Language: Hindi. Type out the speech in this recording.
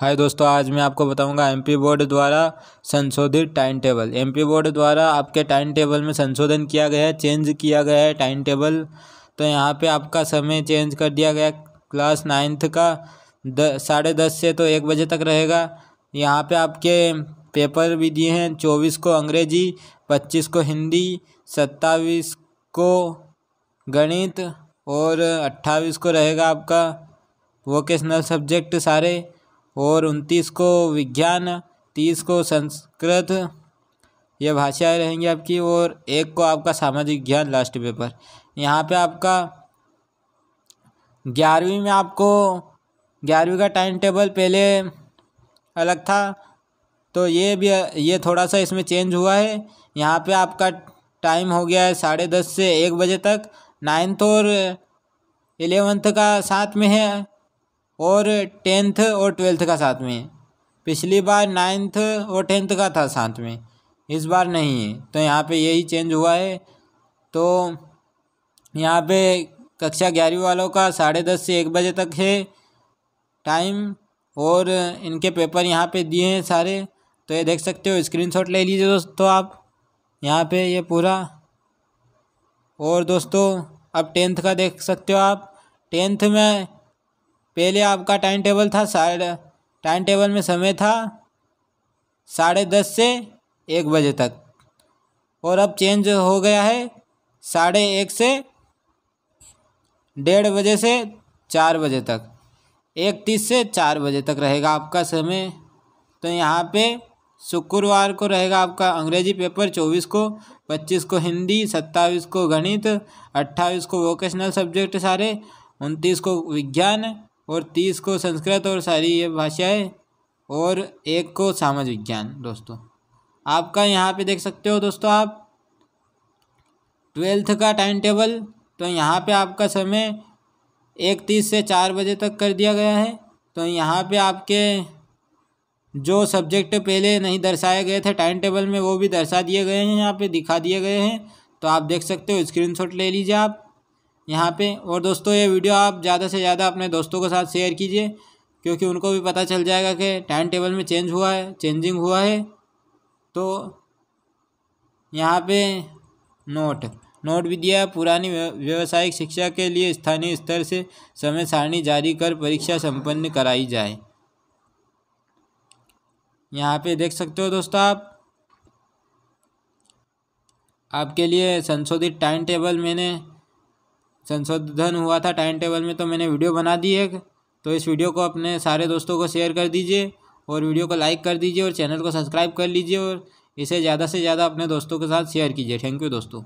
हाय दोस्तों आज मैं आपको बताऊंगा एमपी बोर्ड द्वारा संशोधित टाइम टेबल एमपी बोर्ड द्वारा आपके टाइम टेबल में संशोधन किया गया है चेंज किया गया है टाइम टेबल तो यहाँ पे आपका समय चेंज कर दिया गया क्लास नाइन्थ का द साढ़े दस से तो एक बजे तक रहेगा यहाँ पे आपके पेपर भी दिए हैं चौबीस को अंग्रेजी पच्चीस को हिंदी सत्ताईस को गणित और अट्ठाईस को रहेगा आपका वोकेशनल सब्जेक्ट सारे और उनतीस को विज्ञान तीस को संस्कृत ये भाषाएं रहेंगी आपकी और एक को आपका सामाजिक ज्ञान लास्ट पेपर यहाँ पे आपका ग्यारहवीं में आपको ग्यारहवीं का टाइम टेबल पहले अलग था तो ये भी ये थोड़ा सा इसमें चेंज हुआ है यहाँ पे आपका टाइम हो गया है साढ़े दस से एक बजे तक नाइन्थ और एलेवंथ का साथ में है और टेंथ और ट्वेल्थ का साथ में है पिछली बार नाइन्थ और टेंथ का था साथ में इस बार नहीं है तो यहाँ पे यही चेंज हुआ है तो यहाँ पे कक्षा ग्यारहवीं वालों का साढ़े दस से एक बजे तक है टाइम और इनके पेपर यहाँ पे दिए हैं सारे तो ये देख सकते हो स्क्रीनशॉट ले लीजिए दोस्तों आप यहाँ पे ये पूरा और दोस्तों अब टेंथ का देख सकते हो आप टेंथ में पहले आपका टाइम टेबल था साढ़े टाइम टेबल में समय था साढ़े दस से एक बजे तक और अब चेंज हो गया है साढ़े एक से डेढ़ बजे से चार बजे तक एक तीस से चार बजे तक रहेगा आपका समय तो यहाँ पे शुक्रवार को रहेगा आपका अंग्रेजी पेपर चौबीस को पच्चीस को हिंदी सत्ताईस को गणित अट्ठाईस को वोकेशनल सब्जेक्ट सारे उनतीस को विज्ञान और तीस को संस्कृत और सारी ये भाषाएँ और एक को सामाज विज्ञान दोस्तों आपका यहाँ पे देख सकते हो दोस्तों आप ट्वेल्थ का टाइम टेबल तो यहाँ पे आपका समय एक तीस से चार बजे तक कर दिया गया है तो यहाँ पे आपके जो सब्जेक्ट पहले नहीं दर्शाए गए थे टाइम टेबल में वो भी दर्शा दिए गए हैं यहाँ पे दिखा दिए गए हैं तो आप देख सकते हो स्क्रीनशॉट ले लीजिए आप यहाँ पे और दोस्तों ये वीडियो आप ज़्यादा से ज़्यादा अपने दोस्तों के साथ शेयर कीजिए क्योंकि उनको भी पता चल जाएगा कि टाइम टेबल में चेंज हुआ है चेंजिंग हुआ है तो यहाँ पे नोट नोट भी दिया पुरानी व्यावसायिक शिक्षा के लिए स्थानीय स्तर से समय सारणी जारी कर परीक्षा सम्पन्न कराई जाए यहाँ पे देख सकते हो दोस्तों आप आपके लिए संशोधित टाइम टेबल मैंने संशोधन हुआ था टाइम टेबल में तो मैंने वीडियो बना दी है तो इस वीडियो को अपने सारे दोस्तों को शेयर कर दीजिए और वीडियो को लाइक कर दीजिए और चैनल को सब्सक्राइब कर लीजिए और इसे ज़्यादा से ज़्यादा अपने दोस्तों के साथ शेयर कीजिए थैंक यू दोस्तों